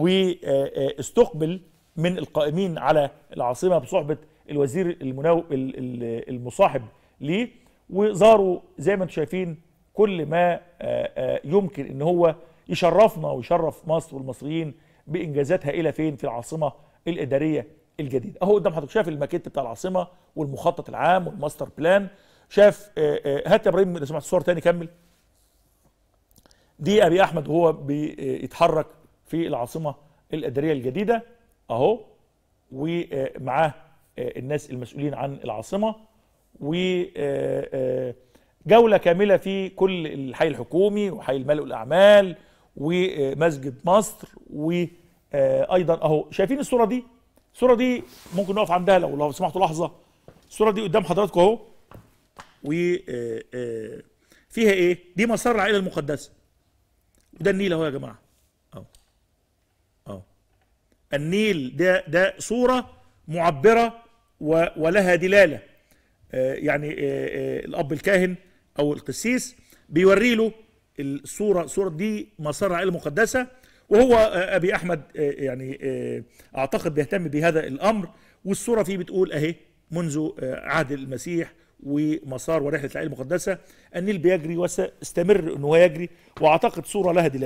واستقبل من القائمين على العاصمة بصحبة الوزير المناو المصاحب ليه وزاروا زي ما انتم شايفين كل ما آه، آه، يمكن ان هو يشرفنا ويشرف مصر والمصريين بانجازاتها الى فين في العاصمه الاداريه الجديده اهو قدام حضرتك شاف الماكيت بتاع العاصمه والمخطط العام والماستر بلان شاف آه، هات يا ابراهيم لو سمحت الصور تاني كمل دي ابي احمد وهو بيتحرك في العاصمه الاداريه الجديده اهو ومعاه آه، الناس المسؤولين عن العاصمه وجوله آه، آه، كامله في كل الحي الحكومي وحي الملء الاعمال ومسجد مصر وايضا اهو شايفين الصوره دي الصوره دي ممكن نقف عندها لو لو سمحتوا لحظه الصوره دي قدام حضراتكم اهو و فيها ايه دي مسار العائله المقدسه وده النيل اهو يا جماعه النيل ده ده صورة معبرة ولها دلالة آه، يعني آه، آه، الأب الكاهن أو القسيس بيوري له الصورة الصورة دي مسار العائلة المقدسة وهو أبي أحمد يعني أعتقد بيهتم بهذا الأمر والصورة فيه بتقول أهي منذ عهد المسيح ومسار ورحلة العائلة المقدسة النيل بيجري واستمر أنه يجري وأعتقد صورة لها دلالة